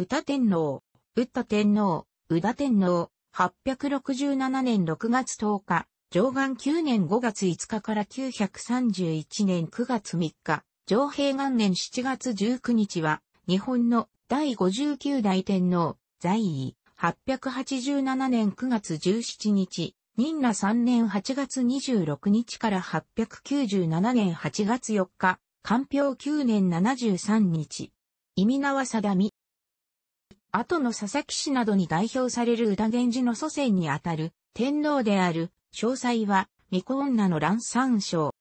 歌天皇、ブッ天皇、宇田天皇、867年6月10日、上岸9年5月5日から931年9月3日、上平元年7月19日は、日本の第59代天皇、在位、887年9月17日、任那3年8月26日から897年8月4日、官票9年73日。意味縄定み。後の佐々木氏などに代表される歌源氏の祖先にあたる天皇である詳細は巫女女の乱三章。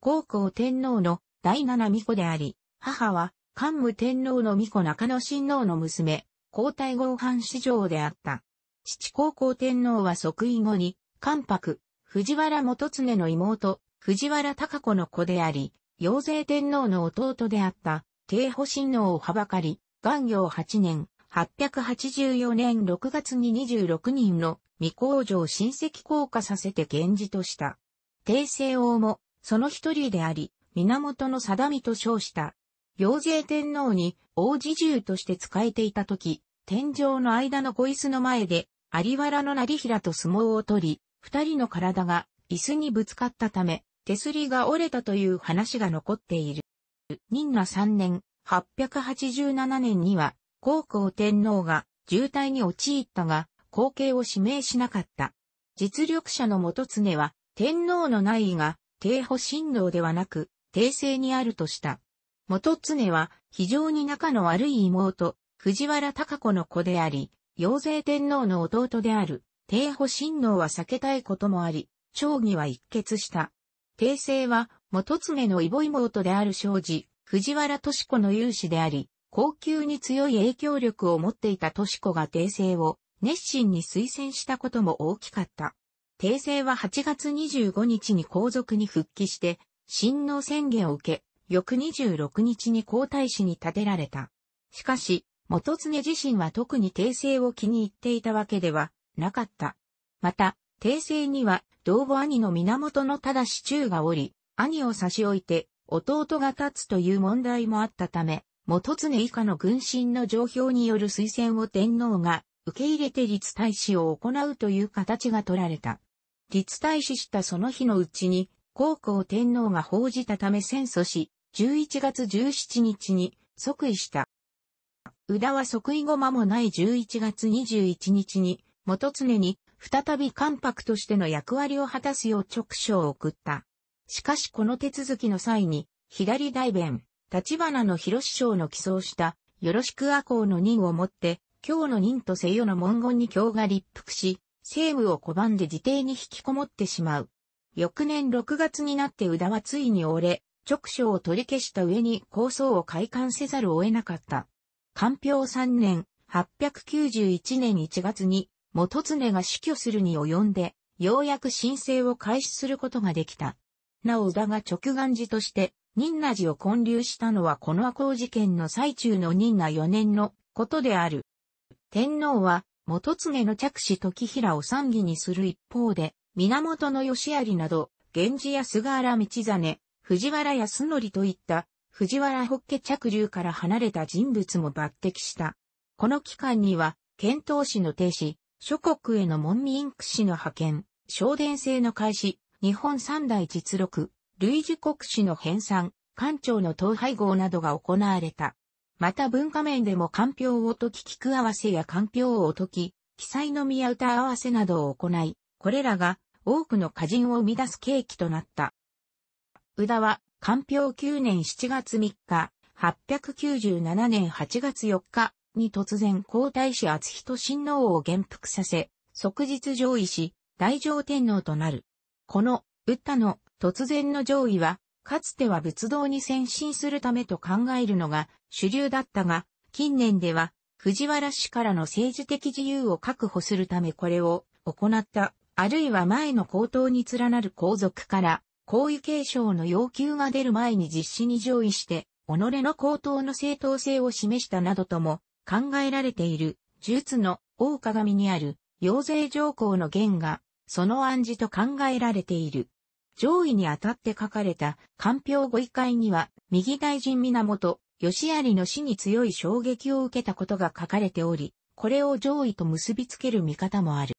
高校天皇の第七巫女であり、母は桓武天皇の巫女中野親王の娘、皇太后藩史上であった。父高校天皇は即位後に、関白、藤原元常の妹、藤原隆子の子であり、陽勢天皇の弟であった、帝保親王をはばかり、元行八年、884年6月に26人の未工場親戚降下させて源氏とした。帝政王も、その一人であり、源の定みと称した。行勢天皇に王子銃として仕えていた時、天井の間の小椅子の前で、有原の成平と相撲を取り、二人の体が椅子にぶつかったため、手すりが折れたという話が残っている。任那3年、887年には、高校天皇が渋滞に陥ったが、後継を指名しなかった。実力者の元常は、天皇の内位が、帝保神道ではなく、帝政にあるとした。元常は、非常に仲の悪い妹、藤原隆子の子であり、陽勢天皇の弟である、帝保神道は避けたいこともあり、長義は一決した。帝政は、元常の異母妹である庄司、藤原敏子の勇士であり、高級に強い影響力を持っていたトシコが訂正を熱心に推薦したことも大きかった。訂正は8月25日に皇族に復帰して、親王宣言を受け、翌26日に皇太子に立てられた。しかし、元常自身は特に訂正を気に入っていたわけではなかった。また、訂正には、同母兄の源の正中がおり、兄を差し置いて、弟が立つという問題もあったため、元常以下の軍神の上表による推薦を天皇が受け入れて立大使を行うという形が取られた。立大使したその日のうちに、皇后天皇が報じたため戦争し、11月17日に即位した。宇田は即位後間もない11月21日に、元常に再び関白としての役割を果たすよう直書を送った。しかしこの手続きの際に、左大弁、立花の広師匠の寄贈した、よろしく阿公の任をもって、今日の任とせよの文言に京が立腹し、政務を拒んで自邸に引きこもってしまう。翌年6月になって宇田はついに折れ、直書を取り消した上に構想を開館せざるを得なかった。官票3年、891年1月に、元常が死去するに及んで、ようやく申請を開始することができた。なお田が直眼寺として、仁和寺を建立したのはこの赤穂事件の最中の仁和4年のことである。天皇は、元常の着手時平を参議にする一方で、源義有など、源氏や菅原道真、藤原康則といった藤原北家着流から離れた人物も抜擢した。この期間には、遣唐使の停止、諸国への門民屈指の派遣、昇殿制の開始、日本三大実録、類似国史の編纂、官庁の統廃合などが行われた。また文化面でも官票を解き聞く合わせや官票を解き、記載の宮歌合わせなどを行い、これらが多くの歌人を生み出す契機となった。宇田は、官票9年7月3日、897年8月4日に突然皇太子厚人親王を元服させ、即日上位し、大乗天皇となる。この、宇田の突然の上位は、かつては仏道に先進するためと考えるのが主流だったが、近年では藤原氏からの政治的自由を確保するためこれを行った、あるいは前の高等に連なる皇族から、皇位継承の要求が出る前に実施に上位して、己の高等の正当性を示したなどとも考えられている、術の大鏡にある、養成条項の言が、その暗示と考えられている。上位に当たって書かれた、官票ご遺会には、右大臣源、義有の死に強い衝撃を受けたことが書かれており、これを上位と結びつける見方もある。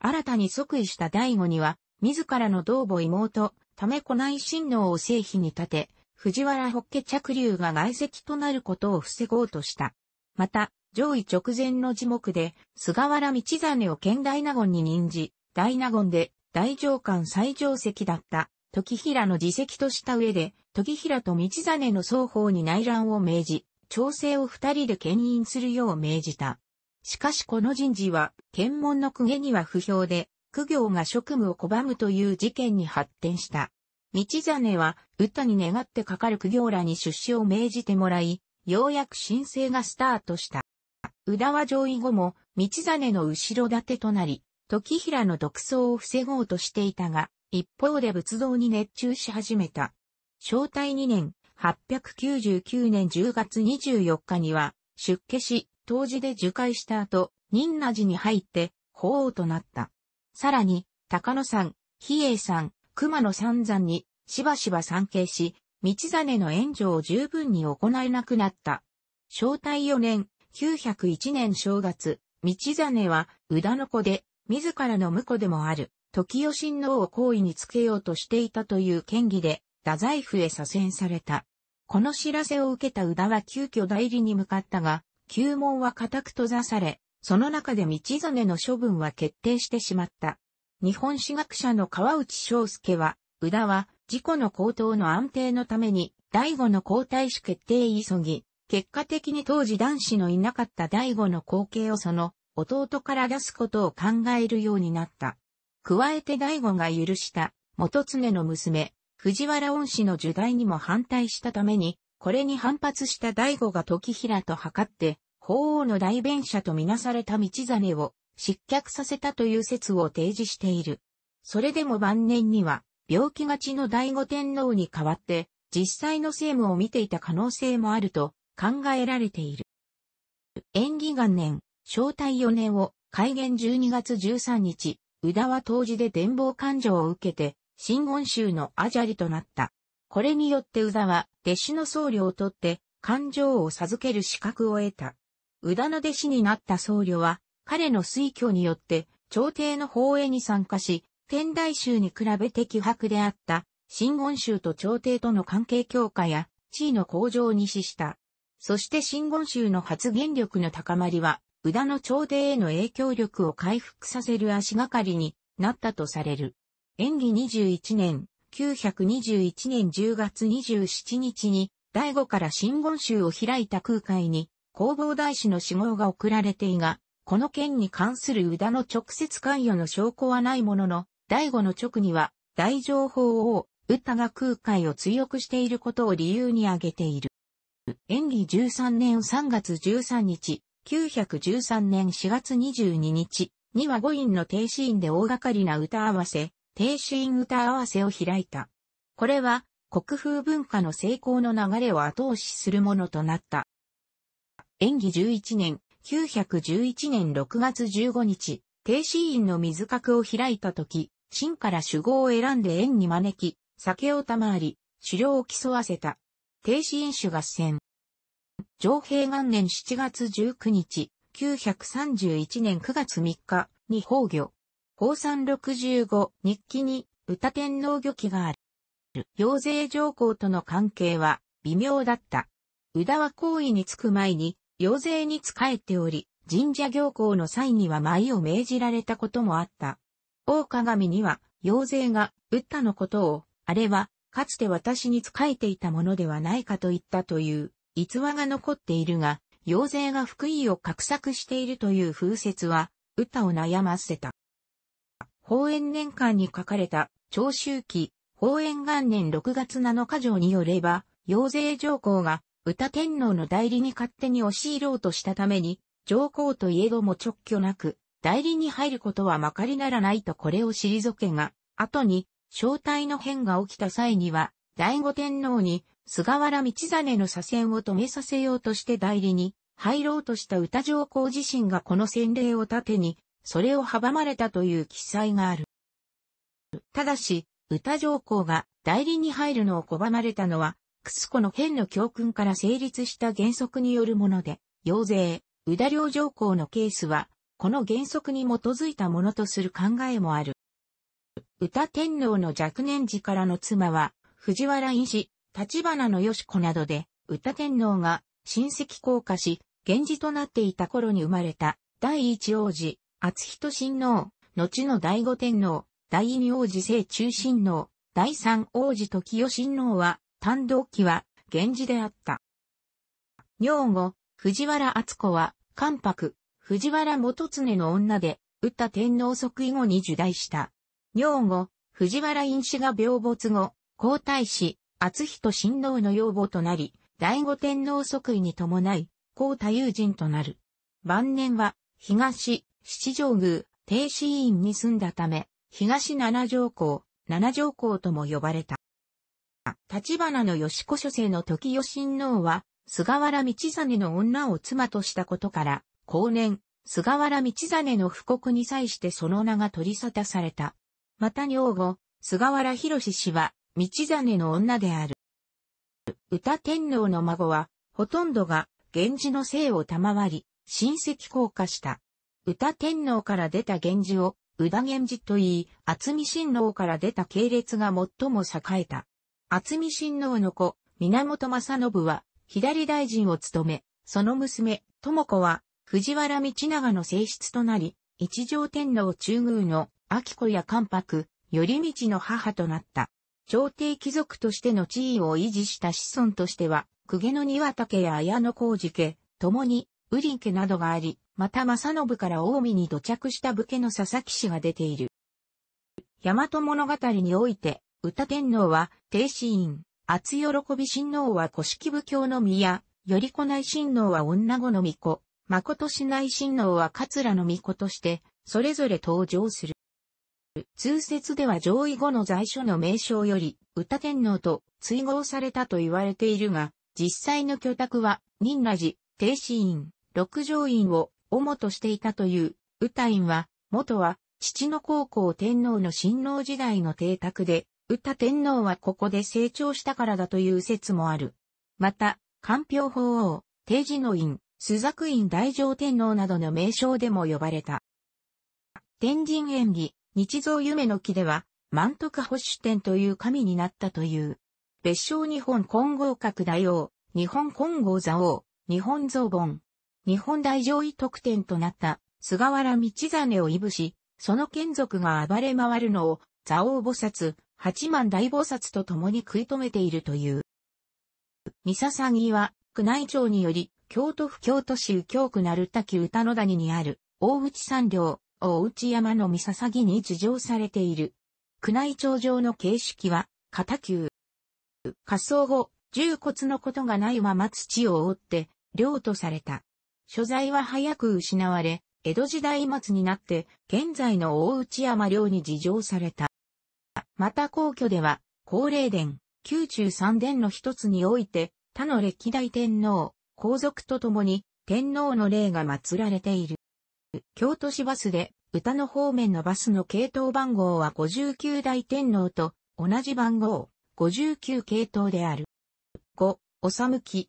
新たに即位した第五には、自らの同母妹、たこ子内親王を正妃に立て、藤原北家着流が外籍となることを防ごうとした。また、上位直前の字幕で、菅原道真を県大納言に任じ、大納言で、大上官最上席だった時平の自席とした上で、時平と道真の双方に内乱を命じ、調整を二人で牽引するよう命じた。しかしこの人事は、検問の公家には不評で、苦行が職務を拒むという事件に発展した。道真は、歌に願ってかかる苦行らに出資を命じてもらい、ようやく申請がスタートした。宇田は上位後も、道真の後ろ盾となり、時平の独走を防ごうとしていたが、一方で仏道に熱中し始めた。正体2年、899年10月24日には、出家し、当時で受戒した後、忍那寺に入って、法王となった。さらに、高野山、比叡山、熊野三山に、しばしば参詣し、道真の援助を十分に行えなくなった。正体4年、901年正月、道真は、宇田の子で、自らの婿でもある、時代親王を好意につけようとしていたという嫌疑で、太宰府へ左遷された。この知らせを受けた宇田は急遽代理に向かったが、旧門は固く閉ざされ、その中で道真の処分は決定してしまった。日本史学者の川内章介は、宇田は、事故の高騰の安定のために、第五の皇太子決定急ぎ、結果的に当時男子のいなかった第五の後継をその、弟から出すことを考えるようになった。加えて大悟が許した元常の娘、藤原恩師の受代にも反対したために、これに反発した大悟が時平と測って、法皇の代弁者とみなされた道真を失脚させたという説を提示している。それでも晩年には、病気がちの醍醐天皇に代わって、実際の政務を見ていた可能性もあると考えられている。演技元年、正体4年を、開元12月13日、宇田は当時で伝望感情を受けて、新言宗のアジャリとなった。これによって宇田は、弟子の僧侶をとって、感情を授ける資格を得た。宇田の弟子になった僧侶は、彼の推挙によって、朝廷の法営に参加し、天台宗に比べて気迫であった、新言宗と朝廷との関係強化や、地位の向上に資した。そして新言宗の発言力の高まりは、宇田の朝廷への影響力を回復させる足がかりになったとされる。演技21年、921年10月27日に、第五から真言宗を開いた空海に、弘法大師の死号が送られていが、この件に関する宇田の直接関与の証拠はないものの、第五の直には、大情報を、宇田が空海を追憶していることを理由に挙げている。演技13年3月13日、1913年4月22日には五院の停止院で大掛かりな歌合わせ、停止院歌合わせを開いた。これは国風文化の成功の流れを後押しするものとなった。演技11年、911年6月15日、停止院の水角を開いた時、真から主語を選んで縁に招き、酒を賜り、狩猟を競わせた。停止院主合戦。上平元年7月19日、931年9月3日に崩御。宝山65日記に歌天皇御記がある。陽勢上皇との関係は微妙だった。宇田は皇位につく前に陽勢に仕えており、神社行幸の際には舞を命じられたこともあった。大鏡には陽勢がったのことを、あれはかつて私に仕えていたものではないかと言ったという。逸話が残っているが、妖精が福井を画策しているという風説は、歌を悩ませた。宝円年間に書かれた長周期、宝円元年6月7日条によれば、妖精上皇が歌天皇の代理に勝手に押し入ろうとしたために、上皇といえども直挙なく、代理に入ることはまかりならないとこれを退けが、後に、正体の変が起きた際には、醍醐天皇に菅原道真の左遷を止めさせようとして代理に入ろうとした歌上皇自身がこの洗礼を盾に、それを阻まれたという記載がある。ただし、歌上皇が代理に入るのを拒まれたのは、クスコの変の教訓から成立した原則によるもので、要税、宇田領上皇のケースは、この原則に基づいたものとする考えもある。歌天皇の若年時からの妻は、藤原因氏、立花の吉子などで、歌天皇が親戚降下し、源氏となっていた頃に生まれた、第一王子、厚人親王、後の第五天皇、第二王子聖中親王、第三王子時代親王は、単独期は、源氏であった。女後、藤原厚子は、関白、藤原元常の女で、打った天皇即位後に受代した。女後、藤原因氏が病没後、皇太子、厚人親王の養母となり、第五天皇即位に伴い、皇太友人となる。晩年は、東、七条宮、定子委員に住んだため、東七条公、七条公とも呼ばれた。立花の吉子諸生の時吉親王は、菅原道真の女を妻としたことから、後年、菅原道真の布告に際してその名が取り沙汰された。また女後、菅原博氏は、道真の女である。歌天皇の孫は、ほとんどが、源氏の姓を賜り、親戚降下した。歌天皇から出た源氏を、宇田源氏と言い、厚見親王から出た系列が最も栄えた。厚見親王の子、源正信は、左大臣を務め、その娘、智子は、藤原道長の正室となり、一条天皇中宮の、秋子や関白、頼道の母となった。朝廷貴族としての地位を維持した子孫としては、公家の庭竹や綾野公治家、共に、ウリン家などがあり、また正信から近江に土着した武家の佐々木氏が出ている。大和物語において、歌天皇は、帝子院、厚喜び親王は古式武教の宮、頼子内親王は女子の巫女、誠市内親王は桂の巫女として、それぞれ登場する。通説では上位後の在所の名称より、歌天皇と追合されたと言われているが、実際の居宅は、仁羅寺、定子院、六条院を主としていたという、歌院は、元は、父の高校天皇の親王時代の邸宅で、歌天皇はここで成長したからだという説もある。また、官票法王、定時の院、朱雀院大乗天皇などの名称でも呼ばれた。天神演技、日造夢の木では、満徳保守天という神になったという。別称日本金剛閣大王、日本金剛座王、日本蔵本、日本大上位特典となった菅原道真をいぶし、その眷属が暴れ回るのを座王菩薩、八幡大菩薩と共に食い止めているという。三笹木は、宮内庁により、京都府京都市右京区鳴滝歌の谷にある、大内山領、大内山の三笹木に自上されている。宮内庁上の形式は、片球。仮葬後、重骨のことがないまま土を覆って、領とされた。所在は早く失われ、江戸時代末になって、現在の大内山領に事情された。また皇居では、高霊殿、宮中三殿の一つにおいて、他の歴代天皇、皇族と共に、天皇の霊が祀られている。京都市バスで、歌の方面のバスの系統番号は59大天皇と同じ番号、59系統である。5、おさむき、